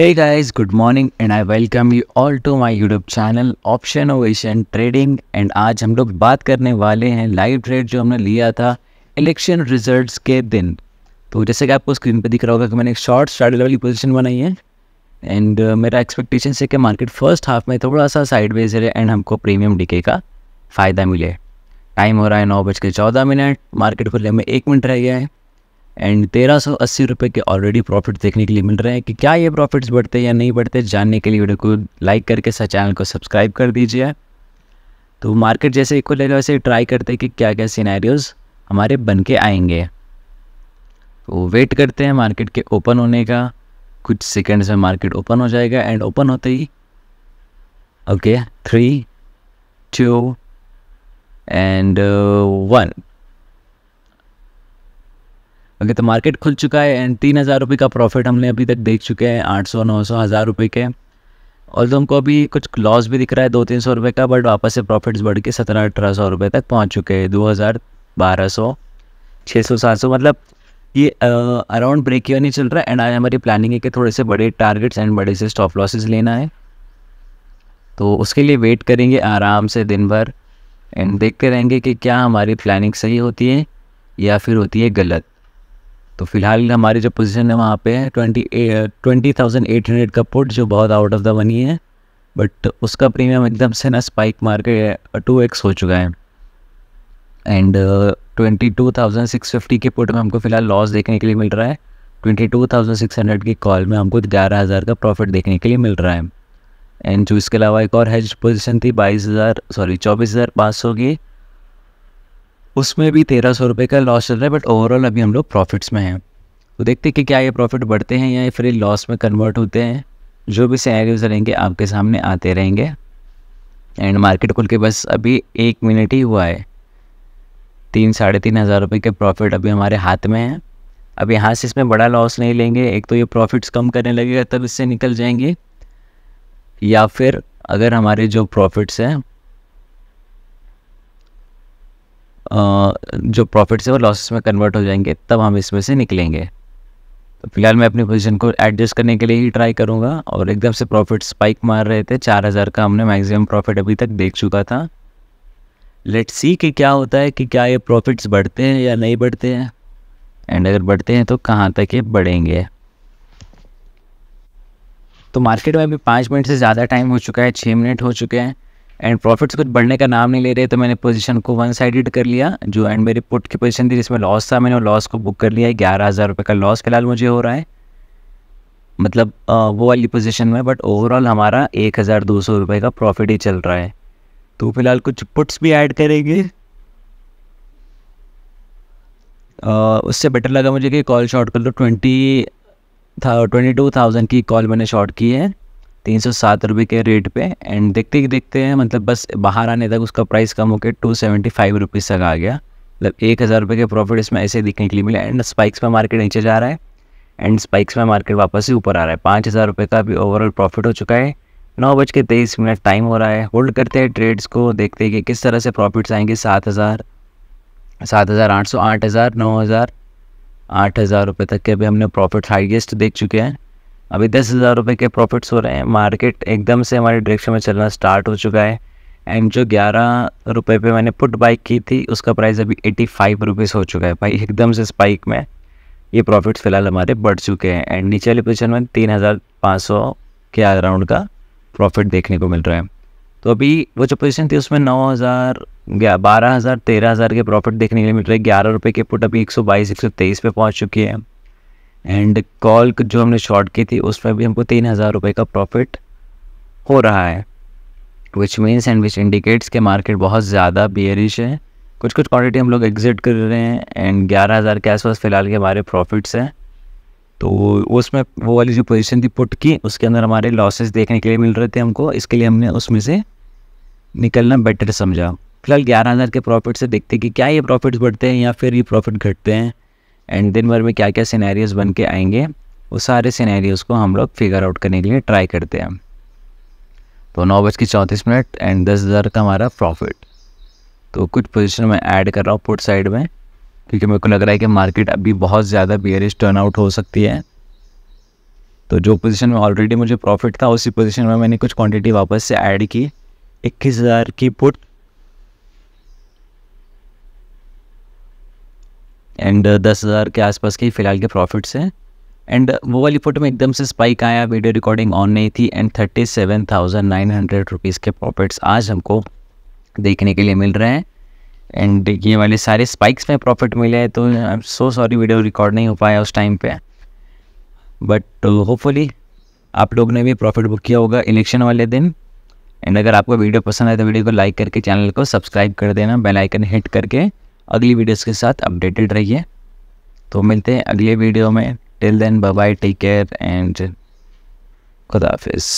Hey guys, good morning and I welcome you all to my YouTube channel Option Ovation Trading and आज हम लोग बात करने वाले हैं लाइव ट्रेड जो हमने लिया था इलेक्शन रिजल्ट्स के दिन तो जैसे कि आपको स्क्रीन पे दिख रहा होगा कि मैंने एक शॉर्ट स्टार्ट लेवल की बनाई है एंड uh, मेरा एक्सपेक्टेशन है कि मार्केट फर्स्ट हाफ में थोड़ा सा साइड वेज रहे एंड हमको प्रीमियम डिके का फ़ायदा मिले टाइम हो रहा है नौ बज के चौदह मिनट मार्केट खुलने में एक मिनट रह गया है एंड तेरह सौ अस्सी रुपये के ऑलरेडी प्रॉफिट देखने के लिए मिल रहे हैं कि क्या ये प्रॉफिट्स बढ़ते या नहीं बढ़ते जानने के लिए वीडियो को लाइक करके चैनल को सब्सक्राइब कर दीजिए तो मार्केट जैसे एक लेगा वैसे ट्राई करते हैं कि क्या क्या सिनेरियोज हमारे बन के आएंगे तो वेट करते हैं मार्केट के ओपन होने का कुछ सेकेंड्स में मार्केट ओपन हो जाएगा एंड ओपन होते ही okay three two and one okay तो मार्केट खुल चुका है एंड तीन हज़ार रुपये का प्रॉफिट हमने अभी तक देख चुके हैं आठ सौ नौ सौ हज़ार रुपये के और तो हमको अभी कुछ लॉस भी दिख रहा है दो तीन सौ रुपये का बट वापस से प्रॉफिट्स बढ़ के सत्रह अठारह सौ रुपये तक पहुँच चुके हैं दो हज़ार बारह सौ छः सौ सात सौ मतलब ये अराउंड ब्रेक ही चल रहा है एंड आज हमारी प्लानिंग है कि थोड़े से बड़े टारगेट्स एंड बड़े से स्टॉप लॉसेस लेना है तो उसके लिए वेट करेंगे आराम से दिन भर एंड देखते रहेंगे कि क्या हमारी प्लानिंग सही होती है या फिर होती है गलत तो फिलहाल हमारी जो पोजीशन है वहाँ पे है twenty twenty thousand eight hundred का पुट जो बहुत आउट ऑफ द मनी है बट उसका प्रीमियम एकदम से ना स्पाइक मार के टू eh, एक्स हो चुका है and twenty two thousand six fifty के पुट में हमको फिलहाल लॉस देखने के लिए मिल रहा है twenty two thousand six hundred की कॉल में हमको ग्यारह हज़ार का प्रॉफिट देखने के लिए मिल रहा है एंड जो इसके अलावा एक और हेज पोजीशन थी बाईस हज़ार सॉरी चौबीस हज़ार पाँच सौ की उसमें भी तेरह सौ रुपये का लॉस चल रहा है बट ओवरऑल अभी हम लोग प्रॉफिट्स में हैं तो देखते हैं कि क्या ये प्रॉफिट बढ़ते हैं या फिर लॉस में कन्वर्ट होते हैं जो भी सैनरीज रहेंगे आपके सामने आते रहेंगे एंड मार्केट खुल के बस अभी एक मिनट ही हुआ है तीन साढ़े तीन हज़ार रुपये के प्रॉफिट अभी हमारे हाथ में है अब यहाँ से इसमें बड़ा लॉस नहीं लेंगे एक तो ये प्रॉफिट्स कम करने लगेगा तब इससे निकल जाएंगे या फिर अगर हमारे जो प्रॉफिट्स हैं जो प्रॉफिट्स है वो लॉसेस में कन्वर्ट हो जाएंगे तब हम इसमें से निकलेंगे तो फिलहाल मैं अपनी पोजीशन को एडजस्ट करने के लिए ही ट्राई करूँगा और एकदम से प्रॉफिट स्पाइक मार रहे थे चार हज़ार का हमने मैक्सिमम प्रॉफिट अभी तक देख चुका था लेट्स सी कि क्या होता है कि क्या ये प्रॉफिट्स बढ़ते हैं या नहीं बढ़ते हैं एंड अगर बढ़ते हैं तो कहाँ तक ये बढ़ेंगे तो मार्केट में अभी पाँच मिनट से ज़्यादा टाइम हो चुका है छः मिनट हो चुके हैं एंड प्रॉफिट्स कुछ बढ़ने का नाम नहीं ले रहे तो मैंने पोजीशन को वन साइडेड कर लिया जो एंड मेरी पुट की पोजीशन थी जिसमें लॉस था मैंने वो लॉस को बुक कर लिया ग्यारह हज़ार रुपये का लॉस फिलहाल मुझे हो रहा है मतलब वो वाली पोजीशन में बट ओवरऑल हमारा एक हज़ार दो सौ रुपये का प्रॉफिट ही चल रहा है तो फिलहाल कुछ पुट्स भी ऐड करेंगे उससे बेटर लगा मुझे कि कॉल शॉर्ट कर लो ट्वेंटी ट्वेंटी टू थाउजेंड की कॉल मैंने शॉर्ट की है तीन सौ सात रुपये के रेट पे एंड देखते ही देखते हैं मतलब बस बाहर आने तक उसका प्राइस कम होकर टू सेवेंटी फाइव रुपीज़ तक आ गया मतलब एक हज़ार रुपये के प्रॉफिट इसमें ऐसे दिखने के लिए मिला एंड स्पाइक्स में मार्केट नीचे जा रहा है एंड स्पाइक्स में मार्केट वापस ही ऊपर आ रहा है पाँच हज़ार रुपये का भी ओवरऑल प्रॉफिट हो चुका है नौ बज के तेईस मिनट टाइम हो रहा है होल्ड करते हैं ट्रेड्स को देखते हैं कि किस तरह से प्रॉफिट्स आएंगे सात हज़ार सात हज़ार आठ सौ आठ हज़ार नौ हज़ार आठ हज़ार रुपये तक के अभी हमने प्रॉफिट हाइएस्ट देख चुके हैं अभी दस हज़ार रुपये के प्रॉफिट्स हो रहे हैं मार्केट एकदम से हमारे डायरेक्शन में चलना स्टार्ट हो चुका है एंड जो ग्यारह रुपये पर मैंने पुट बाइक की थी उसका प्राइस अभी एटी फाइव रुपीज़ हो चुका है भाई एकदम से स्पाइक में ये प्रॉफिट्स फ़िलहाल हमारे बढ़ चुके हैं एंड नीचे वाली पोजिशन में तीन हज़ार पाँच सौ के अराउंड का प्रॉफिट देखने को मिल रहा है तो अभी वो जो पोजिशन थी उसमें नौ हज़ार ग्यारह बारह हज़ार तेरह हज़ार के प्रॉफिट देखने के लिए मिल रहे ग्यारह रुपये के पुट अभी एक सौ बाईस एक सौ तेईस पर पहुँच चुकी है एंड कॉल जो हमने शॉर्ट की थी उसमें भी हमको तीन हज़ार रुपये का प्रॉफिट हो रहा है which means and which indicates के मार्केट बहुत ज़्यादा बियरिश है कुछ कुछ क्वान्टिटी हम लोग एग्जिट कर रहे हैं एंड ग्यारह हज़ार के आसपास फ़िलहाल के हमारे प्रॉफिट्स हैं तो उसमें वो वाली जो पोजिशन थी पुट की उसके अंदर हमारे लॉसेज देखने के लिए मिल रहे थे हमको इसके लिए हमने उसमें से निकलना बेटर समझा फिलहाल ग्यारह हज़ार के प्रॉफिट से देखते कि क्या ये प्रॉफिट्स बढ़ते हैं या फिर ये प्रॉफिट घटते हैं एंड दिन भर में क्या क्या सिनेरियोज़ बन के आएंगे वो सारे सिनेरियोज़ को हम लोग फिगर आउट करने के लिए ट्राई करते हैं तो नौ बज के चौंतीस मिनट एंड दस हज़ार का हमारा प्रॉफिट तो कुछ पोजिशन मैं ऐड कर रहा हूँ पुट साइड में क्योंकि मेरे को लग रहा है कि मार्केट अभी बहुत ज़्यादा बियरिश टर्न आउट हो सकती है तो जो पोजीशन में ऑलरेडी मुझे प्रॉफिट था उसी पोजीशन में मैंने कुछ क्वांटिटी वापस से ऐड की इक्कीस हज़ार की पुट एंड uh, दस हज़ार के आसपास के फ़िलहाल के प्रॉफिट्स हैं एंड वो वाली फ़ोटो में एकदम से स्पाइक आया वीडियो रिकॉर्डिंग ऑन नहीं थी and thirty seven thousand nine hundred rupees के प्रॉफिट्स आज हमको देखने के लिए मिल रहे हैं एंड ये वाले सारे स्पाइक्स में प्रॉफिट मिले हैं तो I am so sorry video record नहीं हो पाया उस टाइम पे बट होपफुली uh, आप लोग ने भी प्रॉफिट बुक किया होगा इलेक्शन वाले दिन एंड अगर आपको वीडियो पसंद आए तो वीडियो को लाइक करके चैनल को सब्सक्राइब कर देना बेल आइकन हिट करके अगली वीडियोस के साथ अपडेटेड रहिए तो मिलते हैं अगले वीडियो में till then bye bye take care and खुदाफिज़